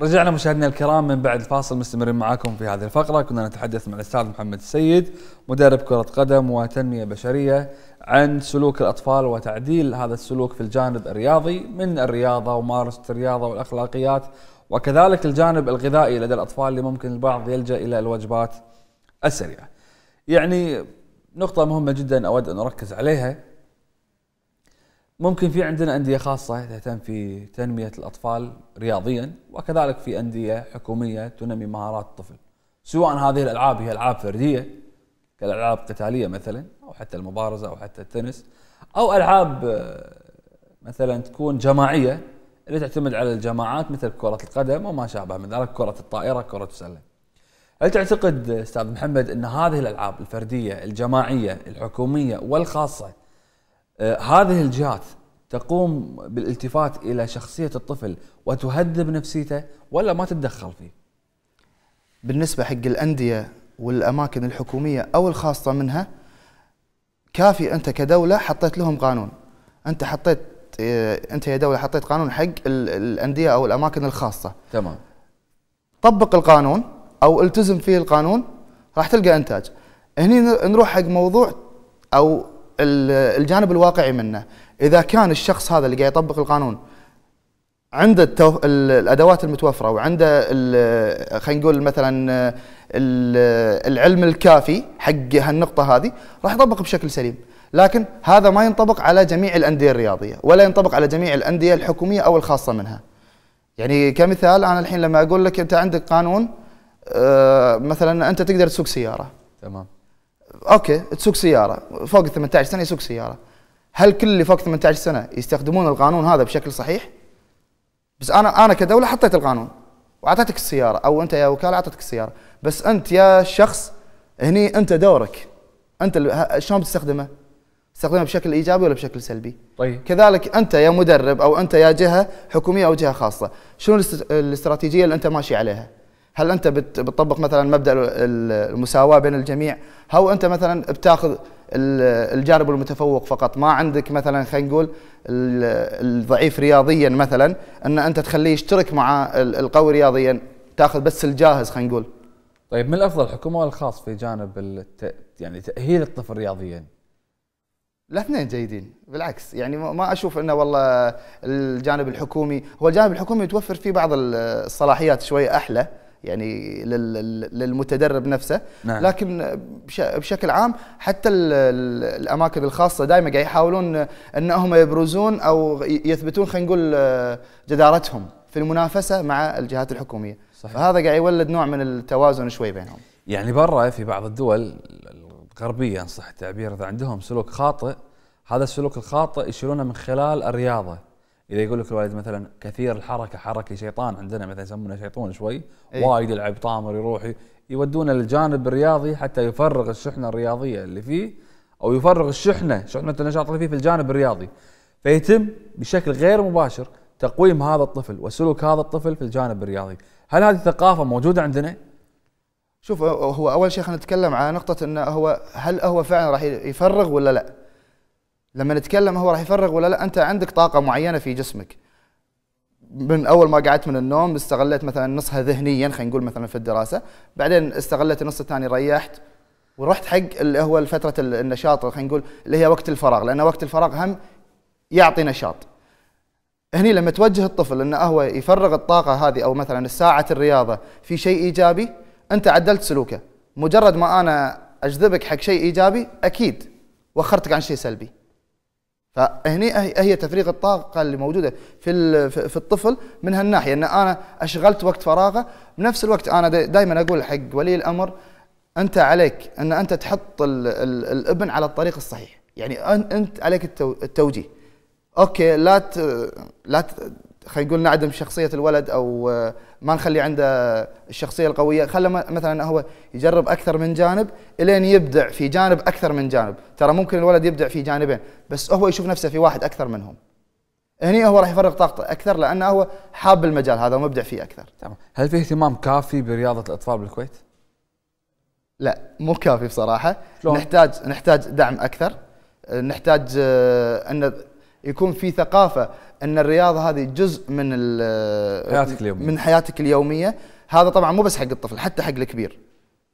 رجعنا مشاهدينا الكرام من بعد الفاصل مستمرين معاكم في هذه الفقرة كنا نتحدث مع الأستاذ محمد السيد مدرب كرة قدم وتنمية بشرية عن سلوك الأطفال وتعديل هذا السلوك في الجانب الرياضي من الرياضة وممارسة الرياضة والأخلاقيات وكذلك الجانب الغذائي لدى الأطفال اللي ممكن البعض يلجأ إلى الوجبات السريعة يعني نقطة مهمة جدا أود أن أركز عليها ممكن في عندنا أندية خاصة تهتم في تنمية الأطفال رياضيا وكذلك في أندية حكومية تنمي مهارات الطفل سواء هذه الألعاب هي ألعاب فردية كالألعاب القتالية مثلا أو حتى المبارزة أو حتى التنس أو ألعاب آه، مثلا تكون جماعية اللي تعتمد على الجماعات مثل كرة القدم وما شابه من ذلك كرة الطائرة كرة السلة هل تعتقد استاذ محمد ان هذه الالعاب الفرديه الجماعيه الحكوميه والخاصه آه، هذه الجهات تقوم بالالتفات الى شخصيه الطفل وتهذب نفسيته ولا ما تتدخل فيه؟ بالنسبه حق الانديه والاماكن الحكوميه او الخاصه منها كافي انت كدوله حطيت لهم قانون انت حطيت آه، انت يا دوله حطيت قانون حق الانديه او الاماكن الخاصه تمام طبق القانون او التزم فيه القانون راح تلقى انتاج هني نروح حق موضوع او الجانب الواقعي منه اذا كان الشخص هذا اللي قاعد يطبق القانون عنده التو... الادوات المتوفره وعنده خلينا نقول مثلا العلم الكافي حق هالنقطه هذه راح يطبق بشكل سليم لكن هذا ما ينطبق على جميع الانديه الرياضيه ولا ينطبق على جميع الانديه الحكوميه او الخاصه منها يعني كمثال انا الحين لما اقول لك انت عندك قانون آه، مثلا انت تقدر تسوق سياره تمام اوكي تسوق سياره فوق ال 18 سنه يسوق سياره هل كل اللي فوق 18 سنه يستخدمون القانون هذا بشكل صحيح؟ بس انا انا كدوله حطيت القانون واعطيتك السياره او انت يا وكاله اعطتك السياره بس انت يا شخص هني انت دورك انت شلون بتستخدمه؟ تستخدمه بشكل ايجابي ولا بشكل سلبي؟ طيب كذلك انت يا مدرب او انت يا جهه حكوميه او جهه خاصه، شنو الاستراتيجيه اللي انت ماشي عليها؟ هل انت بتطبق مثلا مبدا المساواه بين الجميع او انت مثلا بتاخذ الجانب المتفوق فقط ما عندك مثلا خلينا نقول الضعيف رياضيا مثلا ان انت تخليه يشترك مع القوي رياضيا تاخذ بس الجاهز خلينا نقول طيب من الافضل الحكومه والخاص الخاص في جانب الت... يعني تاهيل الطفل رياضيا؟ الاثنين جيدين بالعكس يعني ما اشوف انه والله الجانب الحكومي هو الجانب الحكومي يتوفر فيه بعض الصلاحيات شوي احلى يعني للمتدرب نفسه نعم. لكن بشكل عام حتى الاماكن الخاصه دائما قاعد يحاولون انهم يبرزون او يثبتون خلينا نقول جدارتهم في المنافسه مع الجهات الحكوميه صحيح. فهذا قاعد يولد نوع من التوازن شوي بينهم يعني برا في بعض الدول الغربيه ان صح التعبير اذا عندهم سلوك خاطئ هذا السلوك الخاطئ يشيلونه من خلال الرياضه اذا يقول لك الوالد مثلا كثير الحركه حركه شيطان عندنا مثلا يسمونه شيطون شوي أيه. وايد يلعب طامر يروح يودونه للجانب الرياضي حتى يفرغ الشحنه الرياضيه اللي فيه او يفرغ الشحنه شحنه النشاط اللي فيه في الجانب الرياضي فيتم بشكل غير مباشر تقويم هذا الطفل وسلوك هذا الطفل في الجانب الرياضي هل هذه الثقافه موجوده عندنا شوف هو اول شيء خلينا نتكلم على نقطه انه هو هل هو فعلا راح يفرغ ولا لا لما نتكلم هو راح يفرغ ولا لا انت عندك طاقه معينه في جسمك من اول ما قعدت من النوم استغليت مثلا نصها ذهنيا خلينا نقول مثلا في الدراسه بعدين استغليت النص الثاني ريحت ورحت حق اللي هو فتره النشاط خلينا نقول اللي هي وقت الفراغ لان وقت الفراغ هم يعطي نشاط هني لما توجه الطفل انه هو يفرغ الطاقه هذه او مثلا ساعه الرياضه في شيء ايجابي انت عدلت سلوكه مجرد ما انا اجذبك حق شيء ايجابي اكيد وخرتك عن شيء سلبي فهني هي تفريغ الطاقه اللي موجوده في في الطفل من هالناحيه ان انا اشغلت وقت فراغه بنفس الوقت انا دائما اقول حق ولي الامر انت عليك ان انت تحط الـ الـ الابن على الطريق الصحيح يعني انت عليك التوجيه اوكي لا لا خلينا نقول نعدم شخصيه الولد او آه، ما نخلي عنده الشخصيه القويه خله مثلا هو يجرب اكثر من جانب الين يبدع في جانب اكثر من جانب ترى ممكن الولد يبدع في جانبين بس هو يشوف نفسه في واحد اكثر منهم هني هو راح يفرغ طاقته اكثر لانه هو حاب المجال هذا ومبدع فيه اكثر تمام هل في اهتمام كافي برياضه الاطفال بالكويت لا مو كافي بصراحه شلون؟ نحتاج نحتاج دعم اكثر آه، نحتاج آه، ان يكون في ثقافه ان الرياضه هذه جزء من حياتك اليومية. من حياتك اليوميه هذا طبعا مو بس حق الطفل حتى حق الكبير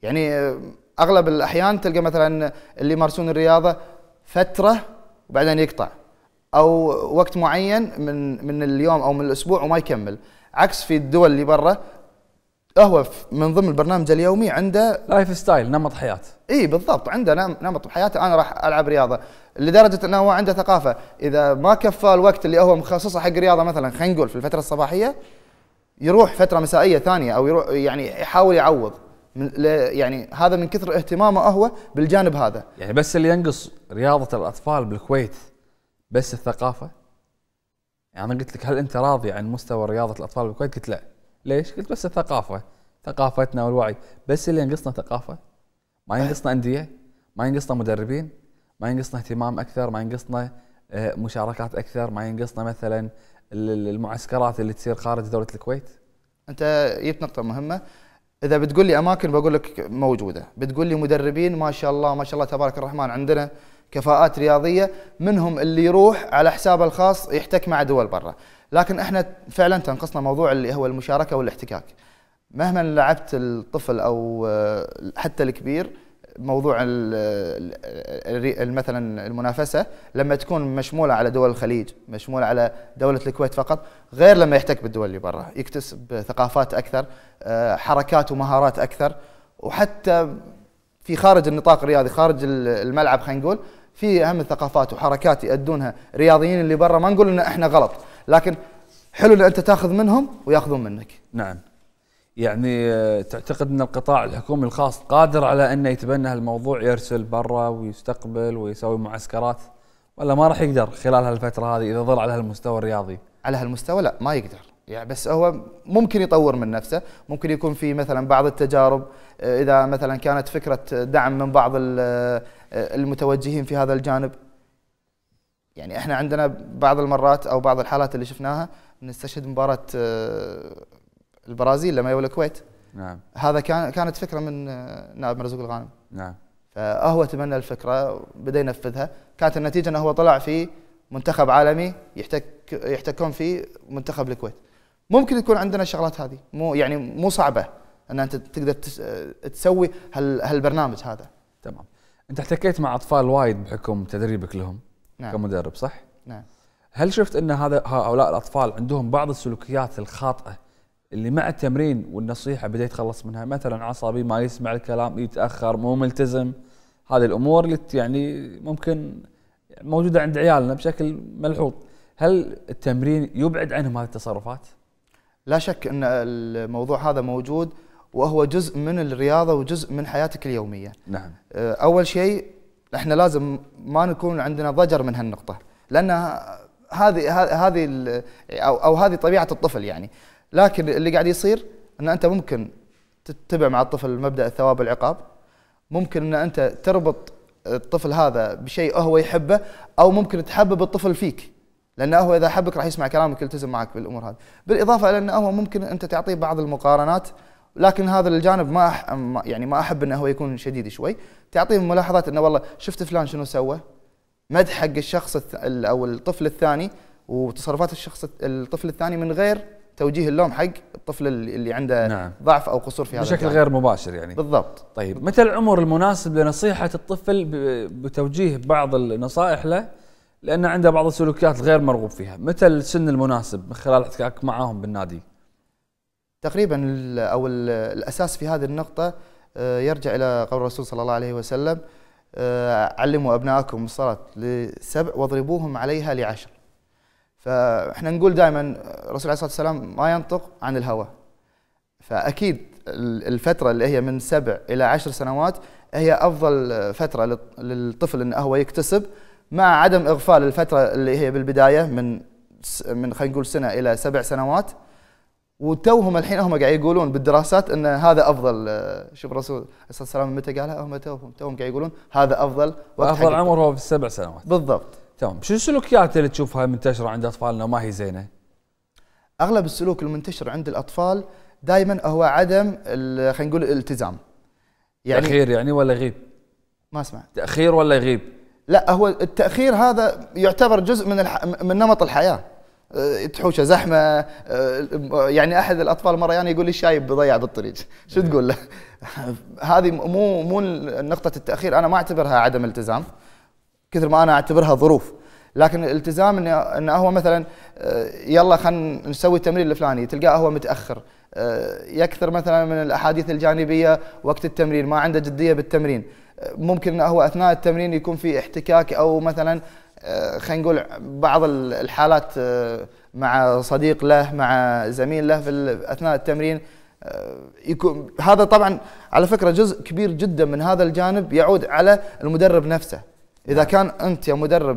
يعني آه، اغلب الاحيان تلقى مثلا اللي يمارسون الرياضه فتره وبعدين يقطع او وقت معين من من اليوم او من الاسبوع وما يكمل عكس في الدول اللي برا هو من ضمن البرنامج اليومي عنده لايف ستايل نمط حياه اي بالضبط عنده نمط حياته انا راح العب رياضه لدرجه انه هو عنده ثقافه اذا ما كفى الوقت اللي هو مخصصه حق رياضه مثلا خلينا نقول في الفتره الصباحيه يروح فتره مسائيه ثانيه او يروح يعني يحاول يعوض من يعني هذا من كثر اهتمامه هو بالجانب هذا يعني بس اللي ينقص رياضه الاطفال بالكويت بس الثقافه يعني انا قلت لك هل انت راضي عن مستوى رياضه الاطفال بالكويت قلت لا ليش؟ قلت بس الثقافه ثقافتنا والوعي بس اللي ينقصنا ثقافه ما ينقصنا انديه ما ينقصنا مدربين ما ينقصنا اهتمام اكثر ما ينقصنا آه، مشاركات اكثر ما ينقصنا مثلا المعسكرات اللي تصير خارج دوله الكويت انت جبت نقطه مهمه اذا بتقول لي اماكن بقول لك موجوده بتقول لي مدربين ما شاء الله ما شاء الله تبارك الرحمن عندنا كفاءات رياضيه منهم اللي يروح على حسابه الخاص يحتك مع دول برا لكن احنا فعلا تنقصنا موضوع اللي هو المشاركه والاحتكاك مهما لعبت الطفل او آه، حتى الكبير موضوع مثلا المنافسه لما تكون مشموله على دول الخليج مشموله على دوله الكويت فقط غير لما يحتك بالدول اللي برا يكتسب ثقافات اكثر آه، حركات ومهارات اكثر وحتى في خارج النطاق الرياضي خارج الملعب خلينا نقول في اهم الثقافات وحركات يؤدونها رياضيين اللي برا ما نقول ان احنا غلط لكن حلو ان انت تاخذ منهم وياخذون منك نعم يعني آه، تعتقد ان القطاع الحكومي الخاص قادر على انه يتبنى هالموضوع يرسل برا ويستقبل ويسوي معسكرات ولا ما راح يقدر خلال هالفتره هذه اذا ظل على هالمستوى الرياضي على هالمستوى لا ما يقدر يعني بس هو ممكن يطور من نفسه ممكن يكون في مثلا بعض التجارب آه، اذا مثلا كانت فكره دعم من بعض آه، المتوجهين في هذا الجانب يعني احنا عندنا بعض المرات او بعض الحالات اللي شفناها نستشهد مباراه آه، البرازيل لما يولى الكويت نعم هذا كان كانت فكره من نائب مرزوق الغانم نعم فهو تبنى الفكره بدا ينفذها كانت النتيجه انه هو طلع في منتخب عالمي يحتك يحتكون فيه منتخب الكويت ممكن يكون عندنا الشغلات هذه مو يعني مو صعبه ان انت تقدر تسوي هال هالبرنامج هذا تمام انت احتكيت مع اطفال وايد بحكم تدريبك لهم نعم. كمدرب صح نعم هل شفت ان هذا هؤلاء الاطفال عندهم بعض السلوكيات الخاطئه اللي مع التمرين والنصيحه بدا يتخلص منها مثلا عصبي ما يسمع الكلام يتاخر مو ملتزم هذه الامور اللي يعني ممكن موجوده عند عيالنا بشكل ملحوظ هل التمرين يبعد عنهم هذه التصرفات لا شك ان الموضوع هذا موجود وهو جزء من الرياضه وجزء من حياتك اليوميه. نعم. أه، اول شيء احنا لازم ما نكون عندنا ضجر من هالنقطه لان هذه هذه او او هذه طبيعه الطفل يعني لكن اللي قاعد يصير ان انت ممكن تتبع مع الطفل مبدا الثواب والعقاب ممكن ان انت تربط الطفل هذا بشيء هو يحبه او ممكن تحبب الطفل فيك لانه هو اذا حبك راح يسمع كلامك يلتزم معك بالامور هذه بالاضافه الى انه هو ممكن انت تعطيه بعض المقارنات لكن هذا الجانب ما أح... يعني ما احب انه هو يكون شديد شوي تعطيه ملاحظات انه والله شفت فلان شنو سوى مدح حق الشخص او الطفل الثاني وتصرفات الشخص الطفل الثاني من غير توجيه اللوم حق الطفل اللي عنده نعم. ضعف او قصور في هذا بشكل غير مباشر يعني بالضبط طيب متى العمر المناسب لنصيحه الطفل بتوجيه بعض النصائح له لأن عنده بعض السلوكيات غير مرغوب فيها متى السن المناسب من خلال احتكاك معاهم بالنادي تقريبا أو الأساس في هذه النقطة آه، يرجع إلى قول الرسول صلى الله عليه وسلم آه، علموا أبنائكم الصلاة لسبع واضربوهم عليها لعشر فاحنا نقول دائما الرسول عليه الصلاه والسلام ما ينطق عن الهوى فاكيد الفتره اللي هي من سبع الى عشر سنوات هي افضل فتره للطفل انه هو يكتسب مع عدم اغفال الفتره اللي هي بالبدايه من من خلينا نقول سنه الى سبع سنوات وتوهم الحين هم قاعد يقولون بالدراسات ان هذا افضل آه، شوف الرسول عليه الصلاه والسلام متى قالها هم توهم توهم قاعد يقولون هذا افضل وقت افضل عمر هو في السبع سنوات بالضبط تمام شو السلوكيات اللي تشوفها منتشره عند اطفالنا وما هي زينه؟ اغلب السلوك المنتشر عند الاطفال دائما هو عدم خلينا نقول الالتزام يعني تاخير يعني ولا غيب؟ ما اسمع تاخير ولا غيب؟ لا هو التاخير هذا يعتبر جزء من الح... من نمط الحياه أه، تحوشه زحمه أه، يعني احد الاطفال مره يعني يقول لي الشايب بضيع بالطريق شو إيه. تقول له هذه مو مو نقطه التاخير انا ما اعتبرها عدم التزام كثر ما انا اعتبرها ظروف لكن الالتزام انه ان هو مثلا أه، يلا خلينا نسوي التمرين الفلاني تلقاه هو متاخر يكثر مثلا من الاحاديث الجانبيه وقت التمرين ما عنده جديه بالتمرين ممكن هو اثناء التمرين يكون في احتكاك او مثلا آه، خلينا نقول بعض الحالات آه، مع صديق له مع زميل له في اثناء التمرين آه، يكون هذا طبعا على فكره جزء كبير جدا من هذا الجانب يعود على المدرب نفسه اذا نعم. كان انت يا مدرب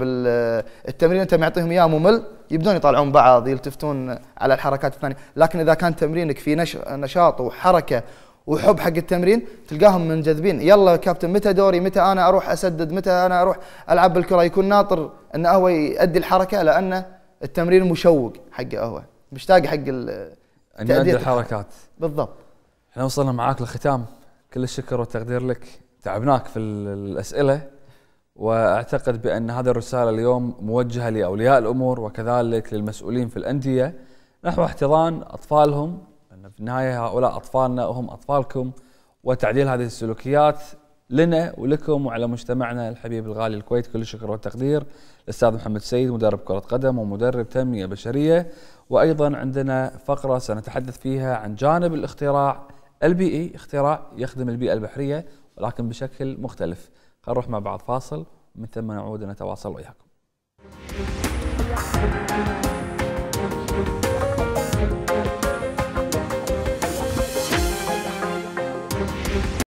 التمرين انت معطيهم اياه ممل يبدون يطالعون بعض يلتفتون على الحركات الثانيه لكن اذا كان تمرينك في نشاط وحركه وحب حق التمرين تلقاهم منجذبين يلا كابتن متى دوري متى انا اروح اسدد متى انا اروح العب بالكره يكون ناطر انه هو يؤدي الحركه لان التمرين مشوق حقه هو مشتاق حق ان يؤدي الحركات بالضبط احنا وصلنا معاك للختام كل الشكر والتقدير لك تعبناك في الاسئله واعتقد بان هذه الرساله اليوم موجهه لاولياء الامور وكذلك للمسؤولين في الانديه نحو احتضان اطفالهم في النهايه هؤلاء اطفالنا وهم اطفالكم وتعديل هذه السلوكيات لنا ولكم وعلى مجتمعنا الحبيب الغالي الكويت كل الشكر والتقدير الاستاذ محمد سيد مدرب كره قدم ومدرب تنميه بشريه وايضا عندنا فقره سنتحدث فيها عن جانب الاختراع البيئي اختراع يخدم البيئه البحريه ولكن بشكل مختلف خلينا نروح مع بعض فاصل ومن ثم نعود نتواصل وياكم